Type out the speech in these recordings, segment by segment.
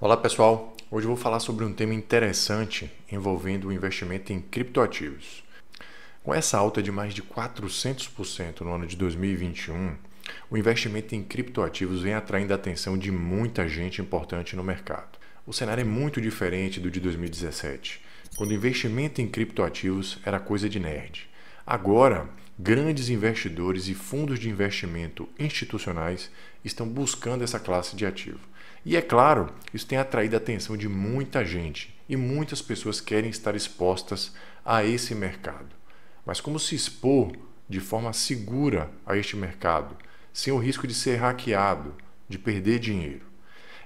Olá pessoal, hoje eu vou falar sobre um tema interessante envolvendo o investimento em criptoativos. Com essa alta de mais de 400% no ano de 2021, o investimento em criptoativos vem atraindo a atenção de muita gente importante no mercado. O cenário é muito diferente do de 2017, quando o investimento em criptoativos era coisa de nerd. Agora, grandes investidores e fundos de investimento institucionais estão buscando essa classe de ativo e é claro, isso tem atraído a atenção de muita gente e muitas pessoas querem estar expostas a esse mercado. Mas como se expor de forma segura a este mercado, sem o risco de ser hackeado, de perder dinheiro?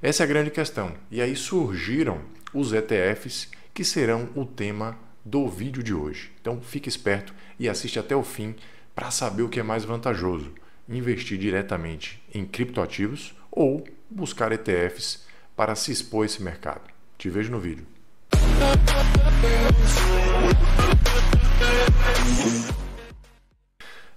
Essa é a grande questão. E aí surgiram os ETFs que serão o tema do vídeo de hoje. Então fique esperto e assiste até o fim para saber o que é mais vantajoso: investir diretamente em criptoativos ou buscar ETFs para se expor a esse mercado. Te vejo no vídeo.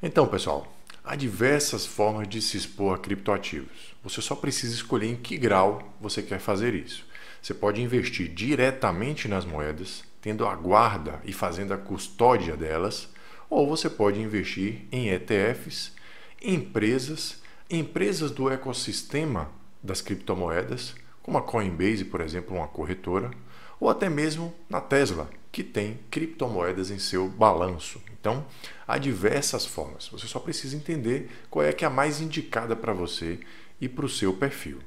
Então, pessoal, há diversas formas de se expor a criptoativos. Você só precisa escolher em que grau você quer fazer isso. Você pode investir diretamente nas moedas, tendo a guarda e fazendo a custódia delas, ou você pode investir em ETFs, empresas, empresas do ecossistema das criptomoedas, como a Coinbase, por exemplo, uma corretora, ou até mesmo na Tesla, que tem criptomoedas em seu balanço. Então, há diversas formas. Você só precisa entender qual é que é a mais indicada para você e para o seu perfil.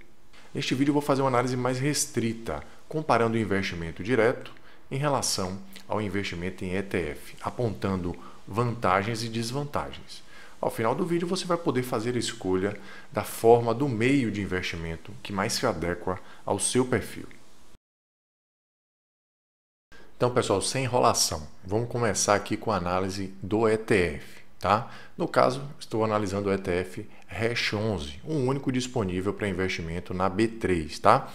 Neste vídeo eu vou fazer uma análise mais restrita, comparando o investimento direto em relação ao investimento em ETF, apontando vantagens e desvantagens. Ao final do vídeo, você vai poder fazer a escolha da forma do meio de investimento que mais se adequa ao seu perfil. Então, pessoal, sem enrolação, vamos começar aqui com a análise do ETF. Tá? No caso, estou analisando o ETF Hash 11, um único disponível para investimento na B3. Tá?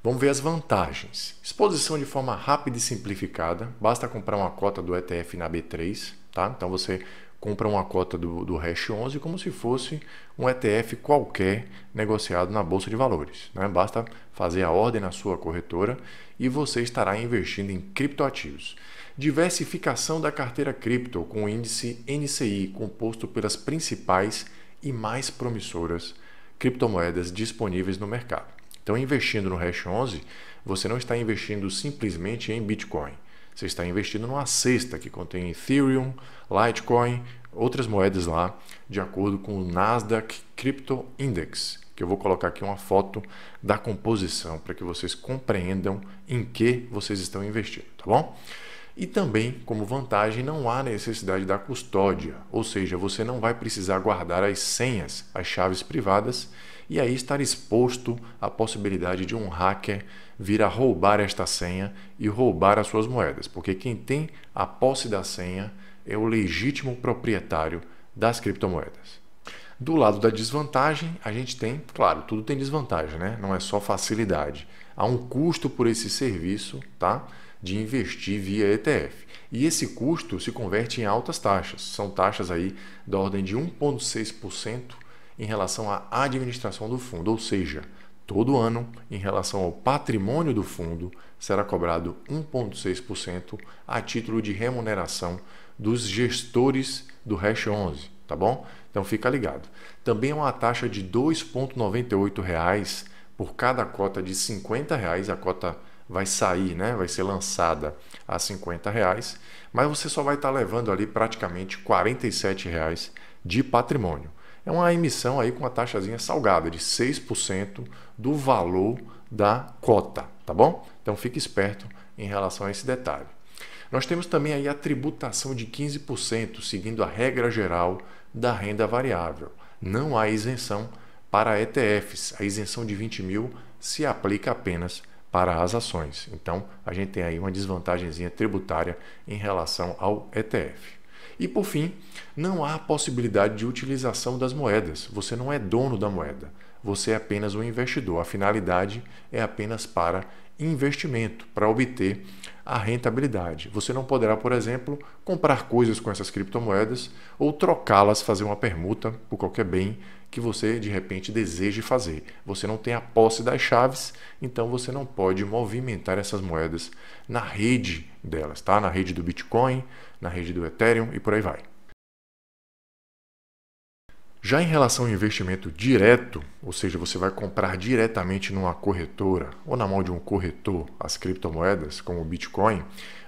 Vamos ver as vantagens. Exposição de forma rápida e simplificada, basta comprar uma cota do ETF na B3. Tá? Então, você compra uma cota do, do Hash 11 como se fosse um ETF qualquer negociado na bolsa de valores. Né? Basta fazer a ordem na sua corretora e você estará investindo em criptoativos. Diversificação da carteira cripto com o índice NCI, composto pelas principais e mais promissoras criptomoedas disponíveis no mercado. Então, investindo no Hash 11, você não está investindo simplesmente em Bitcoin você está investindo numa cesta que contém Ethereum, Litecoin, outras moedas lá, de acordo com o Nasdaq Crypto Index, que eu vou colocar aqui uma foto da composição para que vocês compreendam em que vocês estão investindo, tá bom? E também, como vantagem, não há necessidade da custódia, ou seja, você não vai precisar guardar as senhas, as chaves privadas e aí estar exposto à possibilidade de um hacker vir a roubar esta senha e roubar as suas moedas, porque quem tem a posse da senha é o legítimo proprietário das criptomoedas. Do lado da desvantagem, a gente tem, claro, tudo tem desvantagem, né? Não é só facilidade. Há um custo por esse serviço, tá? De investir via ETF. E esse custo se converte em altas taxas. São taxas aí da ordem de 1,6% em relação à administração do fundo, ou seja, todo ano, em relação ao patrimônio do fundo, será cobrado 1,6% a título de remuneração dos gestores do Hash 11, tá bom? Então fica ligado. Também é uma taxa de R$ 2,98 por cada cota de R$ 50, reais, a cota vai sair, né? vai ser lançada a 50 reais, mas você só vai estar levando ali praticamente 47 reais de patrimônio. É uma emissão aí com uma taxazinha salgada de 6% do valor da cota, tá bom? Então fique esperto em relação a esse detalhe. Nós temos também aí a tributação de 15%, seguindo a regra geral da renda variável. Não há isenção para ETFs. A isenção de 20 mil se aplica apenas para as ações. Então, a gente tem aí uma desvantagemzinha tributária em relação ao ETF. E por fim, não há possibilidade de utilização das moedas. Você não é dono da moeda. Você é apenas um investidor. A finalidade é apenas para investimento, para obter a rentabilidade. Você não poderá, por exemplo, comprar coisas com essas criptomoedas ou trocá-las, fazer uma permuta por qualquer bem que você de repente deseje fazer. Você não tem a posse das chaves, então você não pode movimentar essas moedas na rede delas, tá? Na rede do Bitcoin, na rede do Ethereum e por aí vai. Já em relação ao investimento direto, ou seja, você vai comprar diretamente numa corretora ou na mão de um corretor as criptomoedas, como o Bitcoin,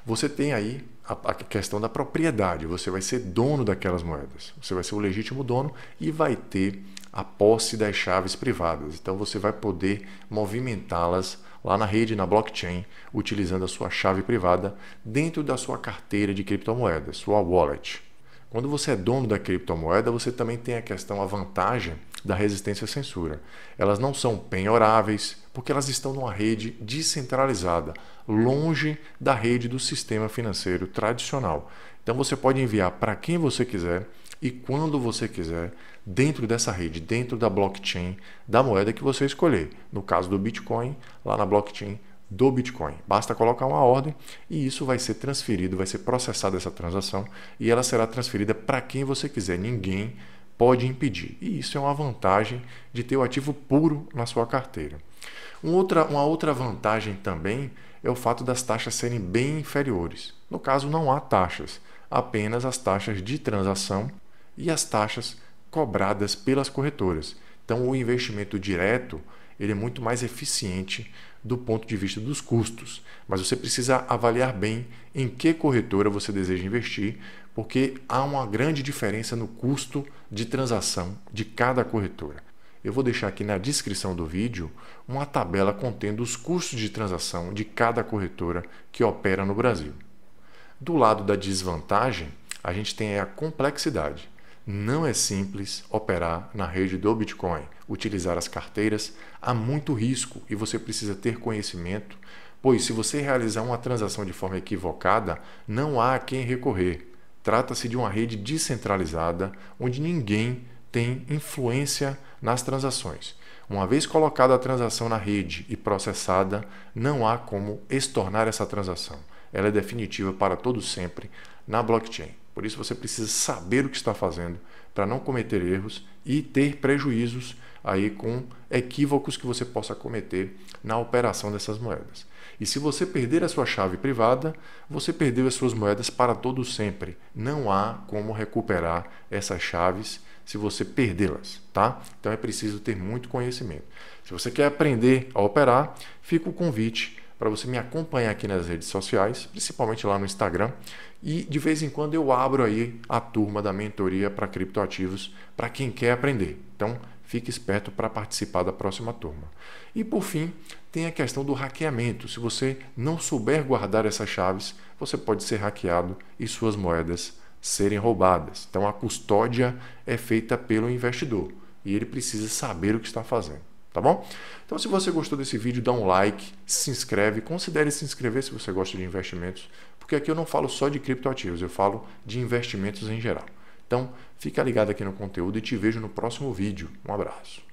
você tem aí a, questão da propriedade. Você vai ser dono daquelas moedas. Você vai ser o legítimo dono e vai ter a posse das chaves privadas. Então você vai poder movimentá-las lá na rede, na blockchain, utilizando a sua chave privada dentro da sua carteira de criptomoedas, sua wallet. Quando você é dono da criptomoeda, você também tem a questão, a vantagem da resistência à censura. Elas não são penhoráveis, porque elas estão numa rede descentralizada, longe da rede do sistema financeiro tradicional. Então você pode enviar para quem você quiser e quando você quiser, dentro dessa rede, dentro da blockchain da moeda que você escolher. No caso do Bitcoin, lá na blockchain do Bitcoin. Basta colocar uma ordem e isso vai ser transferido, vai ser processada essa transação e ela será transferida para quem você quiser. Ninguém pode impedir. E isso é uma vantagem de ter o ativo puro na sua carteira. uma outra, uma outra vantagem também é o fato das taxas serem bem inferiores. No caso, não há taxas, apenas as taxas de transação e as taxas cobradas pelas corretoras. Então, o investimento direto ele é muito mais eficiente do ponto de vista dos custos, mas você precisa avaliar bem em que corretora você deseja investir, porque há uma grande diferença no custo de transação de cada corretora. Eu vou deixar aqui na descrição do vídeo uma tabela contendo os custos de transação de cada corretora que opera no Brasil. Do lado da desvantagem, a gente tem a complexidade. Não é simples operar na rede do Bitcoin, utilizar as carteiras, há muito risco e você precisa ter conhecimento, pois se você realizar uma transação de forma equivocada, não há a quem recorrer. Trata-se de uma rede descentralizada onde ninguém tem influência nas transações. Uma vez colocada a transação na rede e processada, não há como estornar essa transação. Ela é definitiva para todo sempre na blockchain. Por isso você precisa saber o que está fazendo para não cometer erros e ter prejuízos aí com equívocos que você possa cometer na operação dessas moedas. E se você perder a sua chave privada, você perdeu as suas moedas para todo sempre. Não há como recuperar essas chaves se você perdê-las, tá? Então é preciso ter muito conhecimento. Se você quer aprender a operar, fica o convite para você me acompanhar aqui nas redes sociais, principalmente lá no Instagram. E de vez em quando eu abro aí a turma da mentoria para criptoativos para quem quer aprender. Então, fique esperto para participar da próxima turma. E por fim, tem a questão do hackeamento. Se você não souber guardar essas chaves, você pode ser hackeado e suas moedas serem roubadas. Então, a custódia é feita pelo investidor e ele precisa saber o que está fazendo tá bom? Então, se você gostou desse vídeo, dá um like, se inscreve, considere se inscrever se você gosta de investimentos, porque aqui eu não falo só de criptoativos, eu falo de investimentos em geral. Então, fica ligado aqui no conteúdo e te vejo no próximo vídeo. Um abraço.